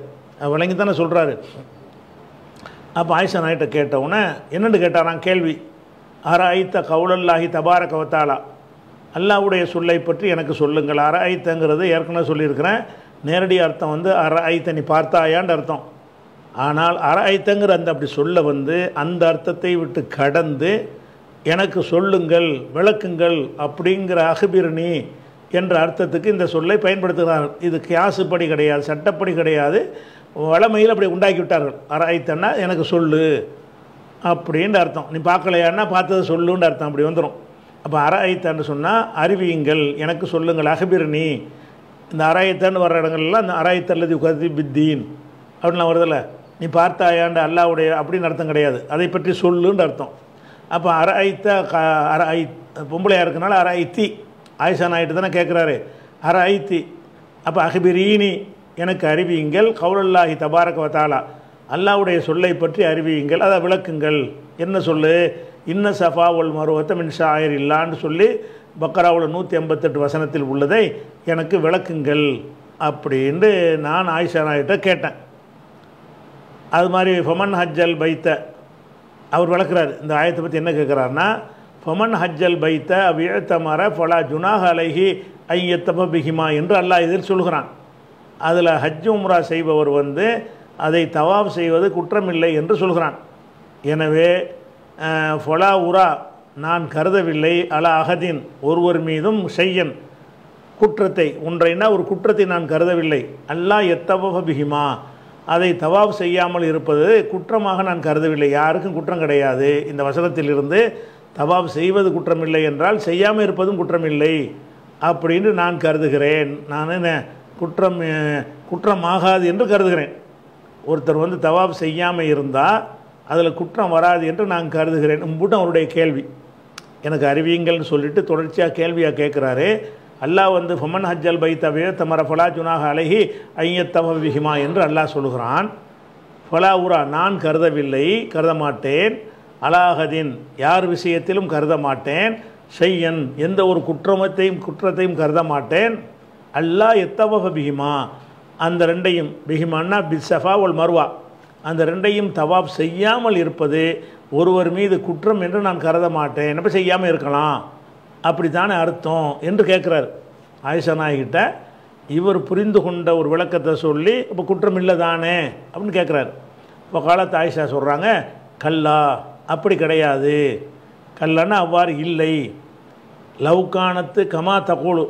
விளங்கி தானே சொல்கிறாரு அப்போ ஆயிஷா நாயிட்ட கேட்டவுடனே என்னென்னு கேட்டாராம் கேள்வி அரைத்த கவுலல்லாஹி தபார கவத்தாளா அல்லாவுடைய சொல்லை பற்றி எனக்கு சொல்லுங்கள் ஐத்தங்கிறது ஏற்கனவே சொல்லியிருக்கிறேன் நேரடி அர்த்தம் வந்து ஐத்த நீ பார்த்தாயான்னு அர்த்தம் ஆனால் அராய்த்தங்கிற அந்த அப்படி சொல்ல வந்து அந்த அர்த்தத்தை விட்டு கடந்து எனக்கு சொல்லுங்கள் விளக்குங்கள் அப்படிங்கிற அகபிரணி என்ற அர்த்தத்துக்கு இந்த சொல்லை பயன்படுத்துகிறார் இது கியாசுப்படி கிடையாது சட்டப்படி கிடையாது வளமையில் அப்படி உண்டாக்கி விட்டார்கள் அராய்த்தன்னா எனக்கு சொல்லு அப்படின்ற அர்த்தம் நீ பார்க்கலையான்னா பார்த்ததை சொல்லுன்ற அர்த்தம் அப்படி வந்துடும் அப்போ அராயத்தான்னு சொன்னால் அறிவியுங்கள் எனக்கு சொல்லுங்கள் அகபிரணி இந்த அராயத்தான்னு வர்ற இடங்கள்லாம் அந்த அராயத்தல்லது கதி பித்தீன் அப்படின்லாம் வருதில்ல நீ பார்த்தாயாண்டு அல்லாவுடைய அப்படின்னு அர்த்தம் கிடையாது அதை பற்றி சொல்லுன்ற அர்த்தம் அப்போ அர கா அர ஐ பொம்பளையாக இருக்கனால அரை ஐத்தி ஆயிஷான் ஆகிட்டு தானே கேட்குறாரு அர ஐத்தி அப்போ அஹிபிரீனி எனக்கு அறிவியுங்கள் கௌரல்லாஹி தபாரக வத்தாலா அல்லாவுடைய சொல்லை பற்றி அறிவியுங்கள் அதை விளக்குங்கள் என்ன சொல்லு இன்ன சஃபா உல் மருவத்தை மின்ஷா ஆயர் இல்லான்னு சொல்லி பக்கராவில் நூற்றி எண்பத்தெட்டு வசனத்தில் உள்ளதை எனக்கு விளக்குங்கள் அப்படின்ட்டு நான் ஆயிஷா நாயிட்ட கேட்டேன் அது மாதிரி ஃபமன் ஹஜ்ஜல் பைத்த அவர் வளர்க்குறார் இந்த ஆயத்தை பற்றி என்ன கேட்குறாருன்னா ஃபமன் ஹஜ்ஜல் பைத்த மர ஃபலா ஜுனாக அலைஹி ஐயத்தப பிகிமா என்று அல்லாஹ் இதில் சொல்கிறான் அதில் ஹஜ் உம்ரா செய்பவர் வந்து அதை தவாப் செய்வது குற்றமில்லை என்று சொல்கிறான் எனவே ஃபொலா உரா நான் கருதவில்லை அல அகதின் ஒருவர் மீதும் செய்யன் குற்றத்தை ஒன்றைனா ஒரு குற்றத்தை நான் கருதவில்லை அல்லாஹ் எத்தவப பிகிமா அதை தவாப் செய்யாமல் இருப்பது குற்றமாக நான் கருதவில்லை யாருக்கும் குற்றம் கிடையாது இந்த வசனத்திலிருந்து தவாப் செய்வது குற்றமில்லை என்றால் செய்யாமல் இருப்பதும் குற்றமில்லை அப்படின்னு நான் கருதுகிறேன் நான் என்ன குற்றம் குற்றமாகாது என்று கருதுகிறேன் ஒருத்தர் வந்து தவாப் செய்யாமல் இருந்தால் அதில் குற்றம் வராது என்று நான் கருதுகிறேன் உங்கள்கிட்ட அவருடைய கேள்வி எனக்கு அறிவியுங்கள்னு சொல்லிவிட்டு தொடர்ச்சியாக கேள்வியாக கேட்குறாரு அல்லாஹ் வந்து அல் ஹஜ்ஜல் தவிர தமர ஃபலா ஜுனாக அழகி ஐயத்தவ விஹிமா என்று அல்லாஹ் சொல்கிறான் ஃபலா உரா நான் கருதவில்லை கருத மாட்டேன் அலாஹதின் யார் விஷயத்திலும் கருத மாட்டேன் செய்யன் எந்த ஒரு குற்றமத்தையும் குற்றத்தையும் கருத மாட்டேன் அல்லாஹ் எத்தவக பிகிமா அந்த ரெண்டையும் பிகிமான்னா பிசஃபா ஒல் மருவா அந்த ரெண்டையும் தவாப் செய்யாமல் இருப்பது ஒருவர் மீது குற்றம் என்று நான் கருத மாட்டேன் என்ன செய்யாமல் இருக்கலாம் அப்படி தானே அர்த்தம் என்று கேட்குறாரு ஆயிஷா நாய்கிட்ட இவர் புரிந்து கொண்ட ஒரு விளக்கத்தை சொல்லி இப்போ குற்றம் இல்லை தானே அப்படின்னு கேட்குறாரு இப்போ காலத்து ஆயிஷா சொல்கிறாங்க கல்லா அப்படி கிடையாது கல்லன்னா அவ்வாறு இல்லை லவ்கானத்து கமா தகோலு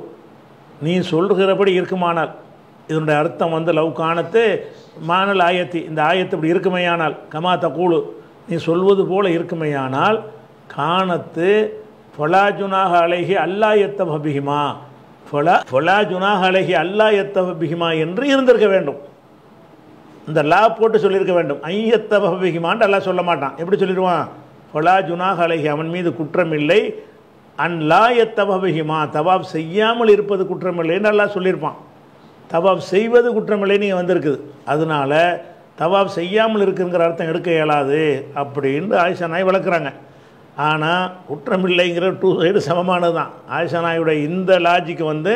நீ சொல்கிறபடி இருக்குமானால் இதனுடைய அர்த்தம் வந்து காணத்து மானல் ஆயத்தி இந்த ஆயத்து இப்படி இருக்குமையானால் கமா தகோலு நீ சொல்வது போல் இருக்குமையானால் காணத்து ஃபொலா ஜுனாக அழகி அல்லா எத்தம் அபிகிமா ஃபொலா ஃபொலா ஜுனாக அழகி அல்லா எத்தம் என்று இருந்திருக்க வேண்டும் இந்த லா போட்டு சொல்லியிருக்க வேண்டும் ஐயத்த பபிகிமான்ட்டு எல்லாம் சொல்ல மாட்டான் எப்படி சொல்லிடுவான் ஃபொலா ஜுனாக அழகி அவன் மீது குற்றம் இல்லை அன் லா எத்த பபிகிமா தவாப் செய்யாமல் இருப்பது குற்றம் இல்லைன்னு நல்லா சொல்லியிருப்பான் தவாப் செய்வது குற்றமில்லைன்னு இங்கே வந்திருக்குது அதனால் தவாப் செய்யாமல் இருக்குங்கிற அர்த்தம் எடுக்க இயலாது அப்படின்னு ஆயிஷா நாய் வளர்க்குறாங்க ஆனால் குற்றமில்லைங்கிற டூ சைடு சமமானது தான் ஆயிஷா நாயுடைய இந்த லாஜிக் வந்து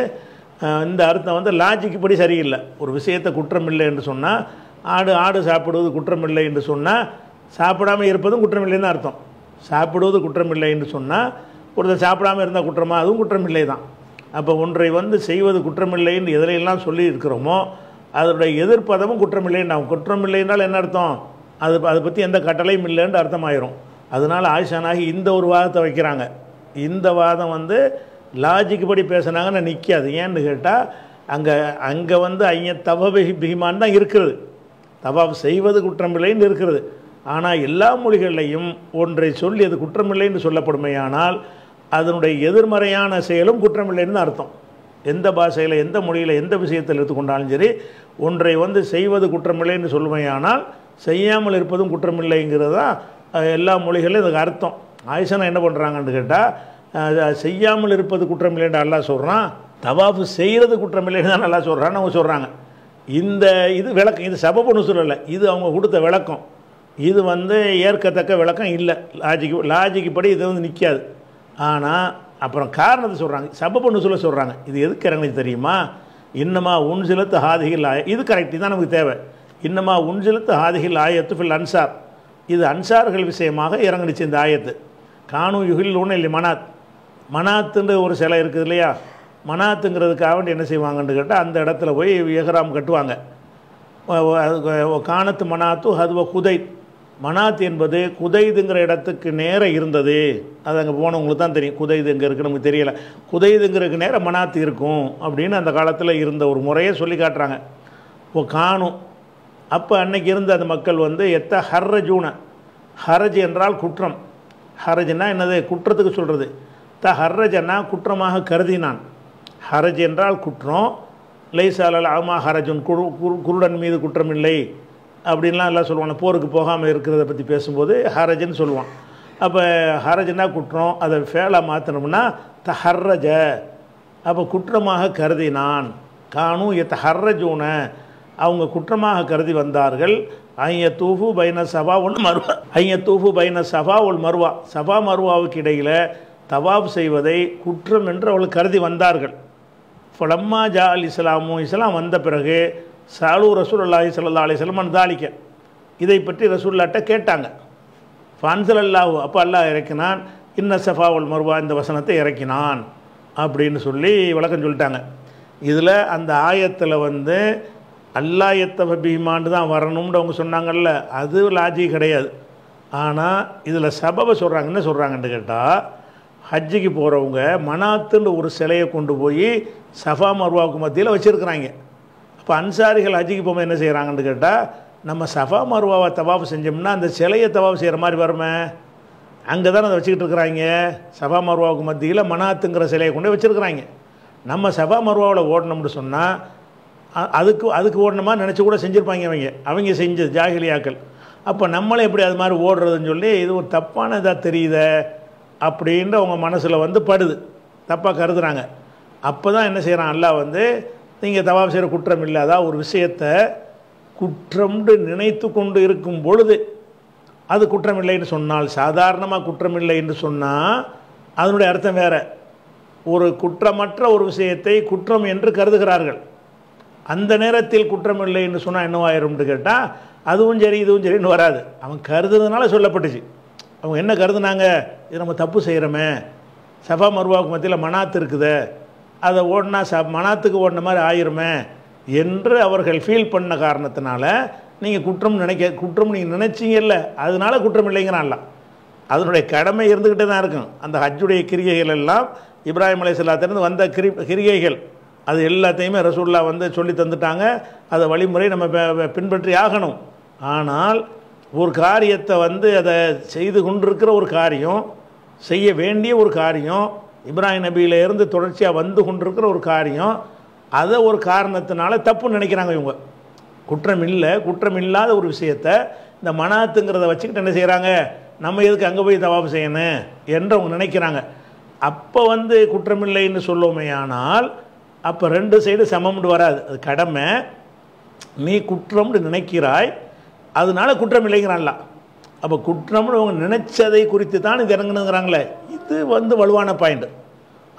இந்த அர்த்தம் வந்து லாஜிக் படி சரியில்லை ஒரு விஷயத்தை குற்றமில்லை என்று சொன்னால் ஆடு ஆடு சாப்பிடுவது குற்றமில்லை என்று சொன்னால் சாப்பிடாமல் இருப்பதும் குற்றமில்லைன்னு அர்த்தம் சாப்பிடுவது குற்றமில்லை என்று சொன்னால் ஒருத்தர் சாப்பிடாமல் இருந்தால் குற்றமாக அதுவும் குற்றமில்லை தான் அப்போ ஒன்றை வந்து செய்வது என்று எதிலையெல்லாம் சொல்லி இருக்கிறோமோ அதனுடைய எதிர்ப்பதமும் குற்றமில்லைன்னு குற்றமில்லை என்றால் என்ன அர்த்தம் அது அதை பற்றி எந்த கட்டளையும் இல்லைன்னு அர்த்தமாயிரும் அதனால் ஆயிஷானாகி நாகி இந்த ஒரு வாதத்தை வைக்கிறாங்க இந்த வாதம் வந்து லாஜிக் படி பேசுனாங்கன்னா நிற்காது ஏன்னு கேட்டால் அங்கே அங்கே வந்து ஐயன் தவ பிகிமான் தான் இருக்கிறது தபாப் செய்வது குற்றமில்லைன்னு இருக்கிறது ஆனால் எல்லா மொழிகள்லையும் ஒன்றை சொல்லி அது குற்றமில்லைன்னு சொல்லப்படுமையானால் அதனுடைய எதிர்மறையான செயலும் குற்றமில்லைன்னு அர்த்தம் எந்த பாஷையில் எந்த மொழியில் எந்த விஷயத்தில் எடுத்துக்கொண்டாலும் சரி ஒன்றை வந்து செய்வது குற்றமில்லைன்னு சொல்லுமையானால் செய்யாமல் இருப்பதும் குற்றமில்லைங்கிறது தான் எல்லா மொழிகளிலும் இதுக்கு அர்த்தம் ஆயிஷனா என்ன பண்ணுறாங்கன்னு கேட்டால் செய்யாமல் இருப்பது இல்லைன்னு நல்லா சொல்கிறான் தவாஃபு செய்கிறது இல்லைன்னு தான் நல்லா சொல்கிறான்னு அவங்க சொல்கிறாங்க இந்த இது விளக்கம் இது சபப்புன்னு சொல்லலை இது அவங்க கொடுத்த விளக்கம் இது வந்து ஏற்கத்தக்க விளக்கம் இல்லை லாஜிக் லாஜிக்கு படி இது வந்து நிற்காது ஆனால் அப்புறம் காரணத்தை சொல்கிறாங்க சபப்புன்னு சொல்ல சொல்கிறாங்க இது எதுக்கு இறங்குது தெரியுமா இன்னமா உன் சிலத்து ஹாதிகள் ஆய இது கரெக்டு தான் நமக்கு தேவை இன்னமா உன் சிலத்து ஹாதிகள் ஆயத்து ஃபில் அன்சார் இது அன்சார்கள் விஷயமாக இறங்கிடுச்சு இந்த ஆயத்து காணும் யுகில் ஒன்று இல்லை மனாத் மனாத்துன்ற ஒரு சிலை இருக்குது இல்லையா மனாத்துங்கிறதுக்காக வேண்டி என்ன செய்வாங்கன்னு கேட்டால் அந்த இடத்துல போய் எஹராம் கட்டுவாங்க காணத்து மனாத்து அதுவ குதை மனாத் என்பது குதைதுங்கிற இடத்துக்கு நேரம் இருந்தது அது அங்கே போனவங்களுக்கு தான் தெரியும் குதைது எங்கே இருக்குது நமக்கு தெரியலை குதைதுங்கிறதுக்கு நேரம் மனாத்து இருக்கும் அப்படின்னு அந்த காலத்தில் இருந்த ஒரு முறையை சொல்லி காட்டுறாங்க இப்போ காணும் அப்போ அன்னைக்கு இருந்த அந்த மக்கள் வந்து எத்த ஹர்ரஜூன ஹரஜ் என்றால் குற்றம் ஹரஜ்னா என்னது குற்றத்துக்கு சொல்கிறது த ஹர்ரஜன்னா குற்றமாக கருதினான் ஹரஜ் என்றால் குற்றம் லைசாலால் ஆமா ஹரஜுன் குரு குருடன் மீது குற்றம் இல்லை அப்படின்லாம் எல்லாம் சொல்லுவான் போருக்கு போகாமல் இருக்கிறத பற்றி பேசும்போது ஹரஜன்னு சொல்லுவான் அப்போ ஹரஜனா குற்றம் அதை ஃபேலாக மாற்றினோம்னா த ஹர்ரஜ அப்போ குற்றமாக கருதினான் காணும் எத்த ஹர்ரஜூனை அவங்க குற்றமாக கருதி வந்தார்கள் ஐய தூஃபு பைன சபா ஒன் மருவா ஐய தூஃபு பைன சபா ஒல் மருவா சபா மருவாவுக்கு இடையில் தவாப் செய்வதை குற்றம் என்று அவள் கருதி வந்தார்கள் ஃபலம்மா ஜா அல் இஸ்லாமும் இஸ்லாம் வந்த பிறகு சாலு ரசூல் அல்லாஹி சல்லா அலி சொல்லமான் தாளிக்க இதை பற்றி ரசூல்லாட்ட கேட்டாங்க ஃபான்சல் அல்லாஹு அப்போ அல்லாஹ் இறக்கினான் இன்ன சஃபா உல் மருவா இந்த வசனத்தை இறக்கினான் அப்படின்னு சொல்லி விளக்கம் சொல்லிட்டாங்க இதில் அந்த ஆயத்தில் வந்து அல்லா எத்தப பீமான்னு தான் வரணும்னு அவங்க சொன்னாங்கல்ல அது லாஜி கிடையாது ஆனால் இதில் சபவை சொல்கிறாங்க என்ன சொல்கிறாங்கன்னு கேட்டால் ஹஜ்ஜிக்கு போகிறவங்க மனாத்துன்ற ஒரு சிலையை கொண்டு போய் சஃபா மருவாவுக்கு மத்தியில் வச்சுருக்குறாங்க அப்போ அன்சாரிகள் ஹஜ்ஜிக்கு போகும்போது என்ன செய்கிறாங்கன்னு கேட்டால் நம்ம சஃபா மருவாவை தவாஃபு செஞ்சோம்னா அந்த சிலையை தவாஃபு செய்கிற மாதிரி வருமே அங்கே தானே அதை வச்சுக்கிட்டு இருக்கிறாங்க சஃபா மருவாவுக்கு மத்தியில் மனாத்துங்கிற சிலையை கொண்டு வச்சுருக்குறாங்க நம்ம சஃபா மருவாவில் ஓடணும்னு சொன்னால் அதுக்கு அதுக்கு ஓடணுமா நினச்சி கூட செஞ்சுருப்பாங்க அவங்க அவங்க செஞ்சது ஜாகிலியாக்கள் அப்போ நம்மளே எப்படி அது மாதிரி ஓடுறதுன்னு சொல்லி இது ஒரு தப்பான இதாக தெரியுத அப்படின்ற அவங்க மனசில் வந்து படுது தப்பாக கருதுகிறாங்க அப்போ தான் என்ன செய்கிறான் அல்லா வந்து நீங்கள் தவா செய்கிற குற்றம் இல்லாத ஒரு விஷயத்தை குற்றம்னு நினைத்து கொண்டு இருக்கும் பொழுது அது குற்றம் இல்லைன்னு சொன்னால் சாதாரணமாக குற்றம் இல்லை என்று சொன்னால் அதனுடைய அர்த்தம் வேறு ஒரு குற்றமற்ற ஒரு விஷயத்தை குற்றம் என்று கருதுகிறார்கள் அந்த நேரத்தில் குற்றம் இல்லை என்று சொன்னால் என்னவாயிரும்னு கேட்டால் அதுவும் சரி இதுவும் சரின்னு வராது அவன் கருதுனதுனால சொல்லப்பட்டுச்சு அவங்க என்ன கருதுனாங்க இது நம்ம தப்பு செய்கிறோமே சபா மருவாவுக்கு மத்தியில் மனாத்து இருக்குது அதை ஓடினா ச மனாத்துக்கு ஓடின மாதிரி ஆயிருமே என்று அவர்கள் ஃபீல் பண்ண காரணத்தினால நீங்கள் குற்றம் நினைக்க குற்றம் நீங்கள் இல்லை அதனால குற்றம் இல்லைங்கிறான்லாம் அதனுடைய கடமை இருந்துக்கிட்டே தான் இருக்கும் அந்த ஹஜ்ஜுடைய கிரிகைகள் எல்லாம் இப்ராஹிம் அலையாத்திலிருந்து வந்த கிரி கிரிகைகள் அது எல்லாத்தையுமே ரசூல்லா வந்து சொல்லி தந்துட்டாங்க அதை வழிமுறை நம்ம பின்பற்றி ஆகணும் ஆனால் ஒரு காரியத்தை வந்து அதை செய்து கொண்டிருக்கிற ஒரு காரியம் செய்ய வேண்டிய ஒரு காரியம் இப்ராஹிம் நபியிலேருந்து தொடர்ச்சியாக வந்து கொண்டிருக்கிற ஒரு காரியம் அதை ஒரு காரணத்தினால தப்புன்னு நினைக்கிறாங்க இவங்க குற்றம் இல்லை குற்றம் இல்லாத ஒரு விஷயத்தை இந்த மனாத்துங்கிறத வச்சுக்கிட்டு என்ன செய்கிறாங்க நம்ம எதுக்கு அங்கே போய் தவாபு செய்யணும் என்று அவங்க நினைக்கிறாங்க அப்போ வந்து குற்றமில்லைன்னு சொல்லுவோமே ஆனால் அப்போ ரெண்டு சைடு சமம்னு வராது அது கடமை நீ குற்றம்னு நினைக்கிறாய் அதனால குற்றம் இல்லைங்கிறான்லாம் அப்போ குற்றம்னு அவங்க நினைச்சதை குறித்து தான் இது இறங்கணுங்கிறாங்களே இது வந்து வலுவான பாயிண்ட்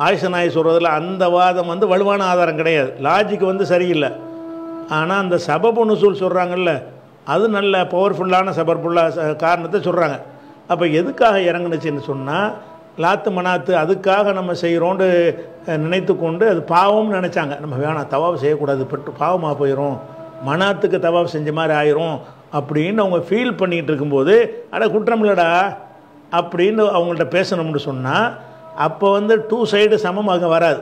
ஆயுஷனாய் சொல்கிறதுல அந்த வாதம் வந்து வலுவான ஆதாரம் கிடையாது லாஜிக் வந்து சரியில்லை ஆனால் அந்த சபபுன்னு சொல் சொல்கிறாங்கல்ல அது நல்ல பவர்ஃபுல்லான சபர்ஃபுல்லாக காரணத்தை சொல்கிறாங்க அப்போ எதுக்காக இறங்குனுச்சுன்னு சொன்னால் லாத்து மனாத்து அதுக்காக நம்ம செய்கிறோண்டு நினைத்து கொண்டு அது பாவம்னு நினச்சாங்க நம்ம வேணாம் தவாவு செய்யக்கூடாது பட்டு பாவமாக போயிடும் மனாத்துக்கு தவாவு செஞ்ச மாதிரி ஆயிரும் அப்படின்னு அவங்க ஃபீல் பண்ணிகிட்டு இருக்கும்போது அட குற்றம் இல்லைடா அப்படின்னு அவங்கள்ட்ட பேசணும்னு சொன்னால் அப்போ வந்து டூ சைடு சமம் அங்கே வராது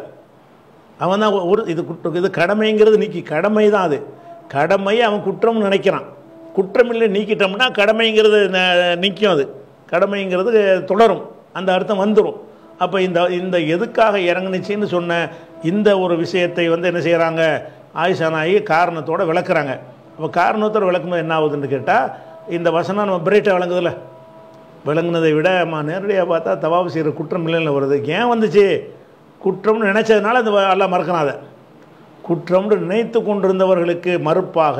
அவன் தான் ஒரு இது குற்ற இது கடமைங்கிறது நீக்கி கடமை தான் அது கடமையை அவன் குற்றம்னு நினைக்கிறான் குற்றமில்லை நீக்கிட்டோம்னா கடமைங்கிறது நிற்கும் அது கடமைங்கிறது தொடரும் அந்த அர்த்தம் வந்துடும் அப்போ இந்த இந்த எதுக்காக இறங்குனுச்சின்னு சொன்ன இந்த ஒரு விஷயத்தை வந்து என்ன செய்கிறாங்க ஆயுஷானாயி காரணத்தோடு விளக்குறாங்க அப்போ காரணத்தோடு விளக்கும்போது என்ன ஆகுதுன்னு கேட்டால் இந்த வசனம் நம்ம பிரேட்டை விளங்குதில்ல விளங்குனதை விட நம்ம நேரடியாக பார்த்தா தவாபு செய்கிற குற்றம் இல்லைன்னு வருது ஏன் வந்துச்சு குற்றம்னு நினச்சதுனால அந்த எல்லாம் மறக்கணாத குற்றம்னு நினைத்து கொண்டிருந்தவர்களுக்கு மறுப்பாக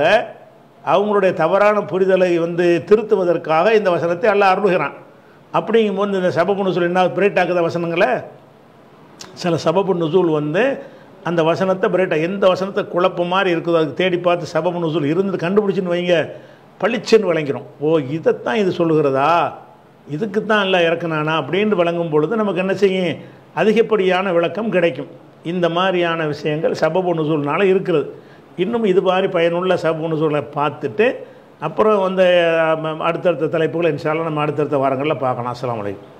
அவங்களுடைய தவறான புரிதலை வந்து திருத்துவதற்காக இந்த வசனத்தை எல்லாம் அருள்கிறான் அப்படிங்கும்போது இந்த சபப்பு நுசூல் என்ன பிரேட் ஆகுத வசனங்களை சில சபப்பு நுசூல் வந்து அந்த வசனத்தை பிரேட்டாக எந்த வசனத்தை குழப்பம் மாதிரி இருக்குதோ அதுக்கு தேடி பார்த்து சபப்பு நுசூல் இருந்து கண்டுபிடிச்சின்னு வைங்க பளிச்சுன்னு விளங்கிறோம் ஓ இதைத்தான் இது சொல்லுகிறதா இதுக்கு தான் எல்லாம் இறக்குனானா அப்படின்னு விளங்கும் பொழுது நமக்கு என்ன செய்யும் அதிகப்படியான விளக்கம் கிடைக்கும் இந்த மாதிரியான விஷயங்கள் சபப்பு நுசூல்னால் இருக்கிறது இன்னும் இது மாதிரி பயனுள்ள சபபு நுசூலை பார்த்துட்டு அப்புறம் வந்து அடுத்தடுத்த தலைப்புகள் இன்ஷால்லாம் நம்ம அடுத்தடுத்த வாரங்களில் பார்க்கலாம் அஸ்லாம் வலைக்கும்